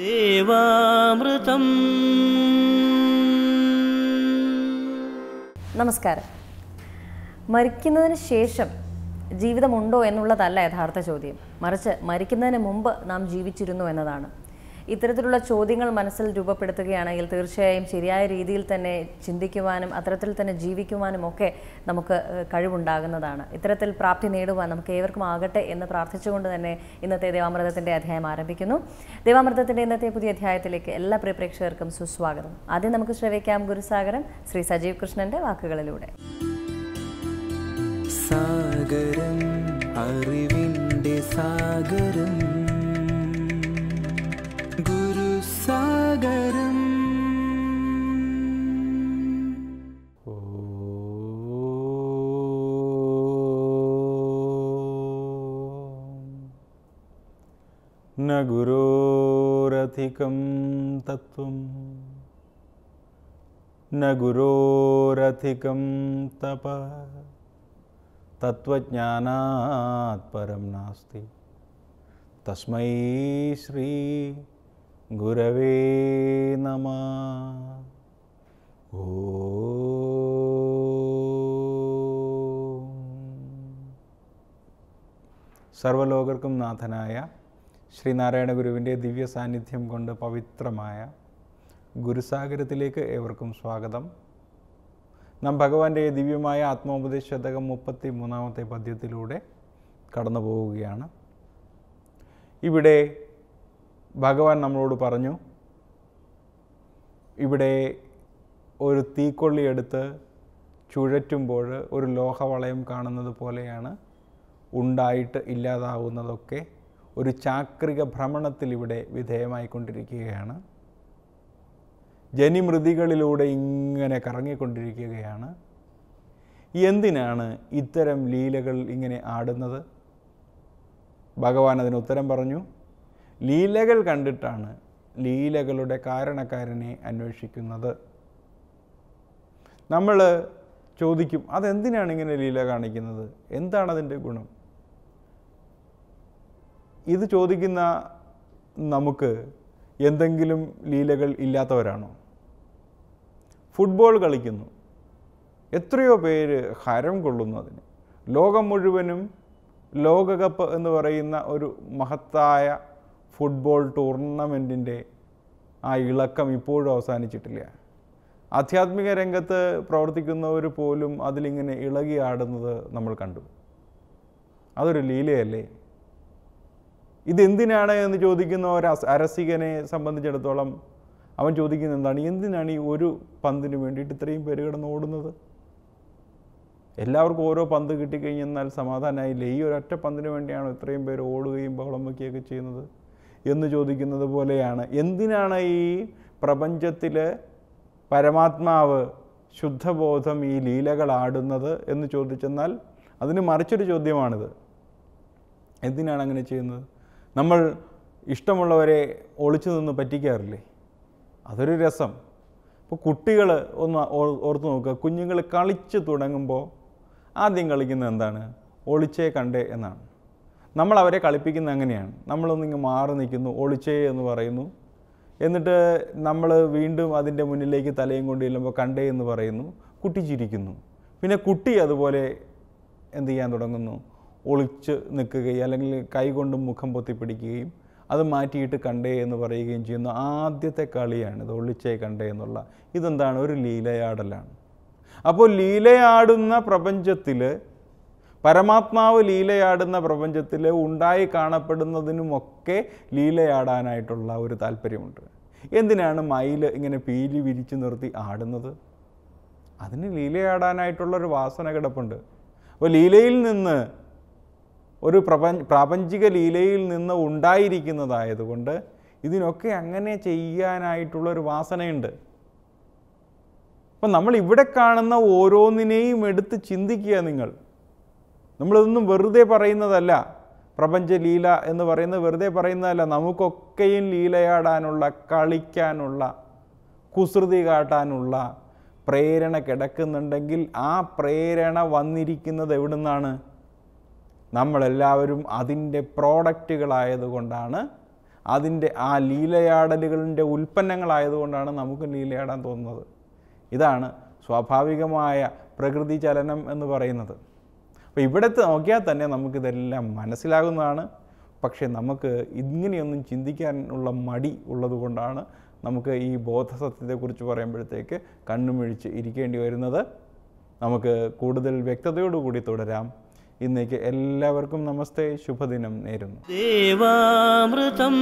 ദേവാമൃതം നമസ്കാരം മരിക്കുന്നതിന് ശേഷം ജീവിതമുണ്ടോ എന്നുള്ളതല്ല യഥാർത്ഥ ചോദ്യം മറിച്ച് മരിക്കുന്നതിന് മുമ്പ് നാം ജീവിച്ചിരുന്നു എന്നതാണ് ഇത്തരത്തിലുള്ള ചോദ്യങ്ങൾ മനസ്സിൽ രൂപപ്പെടുത്തുകയാണെങ്കിൽ തീർച്ചയായും ശരിയായ രീതിയിൽ തന്നെ ചിന്തിക്കുവാനും അത്തരത്തിൽ തന്നെ ജീവിക്കുവാനും ഒക്കെ നമുക്ക് കഴിവുണ്ടാകുന്നതാണ് ഇത്തരത്തിൽ പ്രാപ്തി നേടുവാൻ നമുക്ക് ഏവർക്കും ആകട്ടെ എന്ന് പ്രാർത്ഥിച്ചുകൊണ്ട് തന്നെ ഇന്നത്തെ ദേവാമൃതത്തിൻ്റെ അധ്യായം ആരംഭിക്കുന്നു ദേവാമൃതത്തിൻ്റെ ഇന്നത്തെ പുതിയ അധ്യായത്തിലേക്ക് എല്ലാ പ്രിയപ്രേക്ഷകർക്കും സുസ്വാഗതം ആദ്യം നമുക്ക് ശ്രവിക്കാം ഗുരുസാഗരം ശ്രീ സജീവ് കൃഷ്ണൻ്റെ വാക്കുകളിലൂടെ സാഗരം അറിവിൻ്റെ സാഗരം न गुरोरथिकं तत्त्वं न गुरोरथिकं तप परं नास्ति तस्मै श्रीगुरवे नमः सर्वलोकर्कं नाथनाय ശ്രീനാരായണ ഗുരുവിൻ്റെ ദിവ്യ സാന്നിധ്യം കൊണ്ട് പവിത്രമായ ഗുരുസാഗരത്തിലേക്ക് ഏവർക്കും സ്വാഗതം നാം ഭഗവാന്റെ ദിവ്യമായ ആത്മോപദേശതകം മുപ്പത്തി മൂന്നാമത്തെ പദ്യത്തിലൂടെ കടന്നു പോവുകയാണ് ഇവിടെ ഭഗവാൻ നമ്മളോട് പറഞ്ഞു ഇവിടെ ഒരു തീക്കൊള്ളിയെടുത്ത് ചുഴറ്റുമ്പോൾ ഒരു ലോഹവളയം കാണുന്നത് പോലെയാണ് ഉണ്ടായിട്ട് ഇല്ലാതാവുന്നതൊക്കെ ഒരു ചാക്രിക ഭ്രമണത്തിൽ ഇവിടെ വിധേയമായിക്കൊണ്ടിരിക്കുകയാണ് ജനിമൃതികളിലൂടെ ഇങ്ങനെ കറങ്ങിക്കൊണ്ടിരിക്കുകയാണ് എന്തിനാണ് ഇത്തരം ലീലകൾ ഇങ്ങനെ ആടുന്നത് ഭഗവാൻ അതിന് ഉത്തരം പറഞ്ഞു ലീലകൾ കണ്ടിട്ടാണ് ലീലകളുടെ കാരണക്കാരനെ അന്വേഷിക്കുന്നത് നമ്മൾ ചോദിക്കും അതെന്തിനാണ് ഇങ്ങനെ ലീല കാണിക്കുന്നത് എന്താണ് ഗുണം ഇത് ചോദിക്കുന്ന നമുക്ക് എന്തെങ്കിലും ലീലകൾ ഇല്ലാത്തവരാണോ ഫുട്ബോൾ കളിക്കുന്നു എത്രയോ പേര് ഹരം കൊള്ളുന്നു അതിന് ലോകം മുഴുവനും ലോകകപ്പ് എന്ന് പറയുന്ന ഒരു മഹത്തായ ഫുട്ബോൾ ടൂർണമെൻറ്റിൻ്റെ ആ ഇളക്കം ഇപ്പോഴും അവസാനിച്ചിട്ടില്ല ആധ്യാത്മിക രംഗത്ത് പ്രവർത്തിക്കുന്നവർ പോലും അതിലിങ്ങനെ ആടുന്നത് നമ്മൾ കണ്ടു അതൊരു ലീലയല്ലേ ഇതെന്തിനാണ് എന്ന് ചോദിക്കുന്ന ഒരു അരസികനെ സംബന്ധിച്ചിടത്തോളം അവൻ ചോദിക്കുന്നത് എന്താണ് എന്തിനാണ് ഈ ഒരു പന്തിന് വേണ്ടിയിട്ട് ഇത്രയും പേര് കിടന്ന് ഓടുന്നത് എല്ലാവർക്കും ഓരോ പന്ത് കിട്ടിക്കഴിഞ്ഞാൽ സമാധാനമായില്ലേ ഈ ഒരൊറ്റ പന്തിന് വേണ്ടിയാണ് ഇത്രയും പേര് ഓടുകയും ബഹളം വയ്ക്കുകയൊക്കെ ചെയ്യുന്നത് എന്ന് ചോദിക്കുന്നത് പോലെയാണ് എന്തിനാണ് ഈ പ്രപഞ്ചത്തിൽ പരമാത്മാവ് ശുദ്ധബോധം ഈ ലീലകൾ ആടുന്നത് എന്ന് ചോദിച്ചെന്നാൽ അതിന് മറിച്ചൊരു ചോദ്യമാണിത് എന്തിനാണ് അങ്ങനെ ചെയ്യുന്നത് നമ്മൾ ഇഷ്ടമുള്ളവരെ ഒളിച്ചു നിന്ന് പറ്റിക്കാറില്ലേ അതൊരു രസം ഇപ്പോൾ കുട്ടികൾ ഒന്ന് ഓർത്ത് നോക്കുക കുഞ്ഞുങ്ങൾ കളിച്ച് തുടങ്ങുമ്പോൾ ആദ്യം കളിക്കുന്നത് എന്താണ് ഒളിച്ചേ കണ്ടേ എന്നാണ് നമ്മൾ അവരെ കളിപ്പിക്കുന്നത് അങ്ങനെയാണ് നമ്മളൊന്നിങ്ങ് മാറി നിൽക്കുന്നു ഒളിച്ചേ എന്ന് പറയുന്നു എന്നിട്ട് നമ്മൾ വീണ്ടും അതിൻ്റെ മുന്നിലേക്ക് തലയും കൊണ്ട് ചെല്ലുമ്പോൾ കണ്ടേ എന്ന് പറയുന്നു കുട്ടി ചിരിക്കുന്നു പിന്നെ കുട്ടി അതുപോലെ എന്ത് ചെയ്യാൻ തുടങ്ങുന്നു ഒളിച്ച് നിൽക്കുകയും അല്ലെങ്കിൽ കൈകൊണ്ട് മുഖം പൊത്തിപ്പിടിക്കുകയും അത് മാറ്റിയിട്ട് കണ്ടേ എന്ന് പറയുകയും ചെയ്യുന്ന ആദ്യത്തെ ഇത് ഒളിച്ചേ കണ്ടേ എന്നുള്ള ഇതെന്താണ് ഒരു ലീലയാടലാണ് അപ്പോൾ ലീലയാടുന്ന പ്രപഞ്ചത്തിൽ പരമാത്മാവ് ലീലയാടുന്ന പ്രപഞ്ചത്തിൽ ഉണ്ടായി കാണപ്പെടുന്നതിനുമൊക്കെ ലീലയാടാനായിട്ടുള്ള ഒരു താല്പര്യമുണ്ട് എന്തിനാണ് മയിൽ ഇങ്ങനെ പീലി വിരിച്ചു നിർത്തി ആടുന്നത് അതിന് ലീലയാടാനായിട്ടുള്ളൊരു വാസന കിടപ്പുണ്ട് അപ്പോൾ ലീലയിൽ നിന്ന് ഒരു പ്രപഞ്ച പ്രാപഞ്ചിക ലീലയിൽ നിന്ന് ഉണ്ടായിരിക്കുന്നതായതുകൊണ്ട് ഇതിനൊക്കെ അങ്ങനെ ഒരു വാസനയുണ്ട് അപ്പം നമ്മൾ ഇവിടെ കാണുന്ന ഓരോന്നിനെയും എടുത്ത് ചിന്തിക്കുക നിങ്ങൾ നമ്മളിതൊന്നും വെറുതെ പറയുന്നതല്ല പ്രപഞ്ച ലീല എന്ന് പറയുന്നത് വെറുതെ പറയുന്നതല്ല നമുക്കൊക്കെയും ലീലയാടാനുള്ള കളിക്കാനുള്ള കുസൃതി കാട്ടാനുള്ള പ്രേരണ കിടക്കുന്നുണ്ടെങ്കിൽ ആ പ്രേരണ വന്നിരിക്കുന്നത് എവിടുന്നാണ് നമ്മളെല്ലാവരും അതിൻ്റെ പ്രോഡക്റ്റുകളായതുകൊണ്ടാണ് അതിൻ്റെ ആ ലീലയാടലുകളിൻ്റെ ഉൽപ്പന്നങ്ങളായതുകൊണ്ടാണ് നമുക്ക് ലീലയാടാൻ തോന്നുന്നത് ഇതാണ് സ്വാഭാവികമായ പ്രകൃതി ചലനം എന്ന് പറയുന്നത് അപ്പോൾ ഇവിടുത്തെ നോക്കിയാൽ തന്നെ നമുക്കിതെല്ലാം മനസ്സിലാകുന്നതാണ് പക്ഷേ നമുക്ക് ഇങ്ങനെയൊന്നും ചിന്തിക്കാനുള്ള മടി ഉള്ളതുകൊണ്ടാണ് നമുക്ക് ഈ ബോധസത്യത്തെക്കുറിച്ച് പറയുമ്പോഴത്തേക്ക് കണ്ണുമിഴിച്ച് ഇരിക്കേണ്ടി വരുന്നത് നമുക്ക് കൂടുതൽ വ്യക്തതയോടുകൂടി തുടരാം ഇന്നേക്ക് എല്ലാവർക്കും നമസ്തേ ശുഭദിനം നേരുന്നു ദേവാമൃതം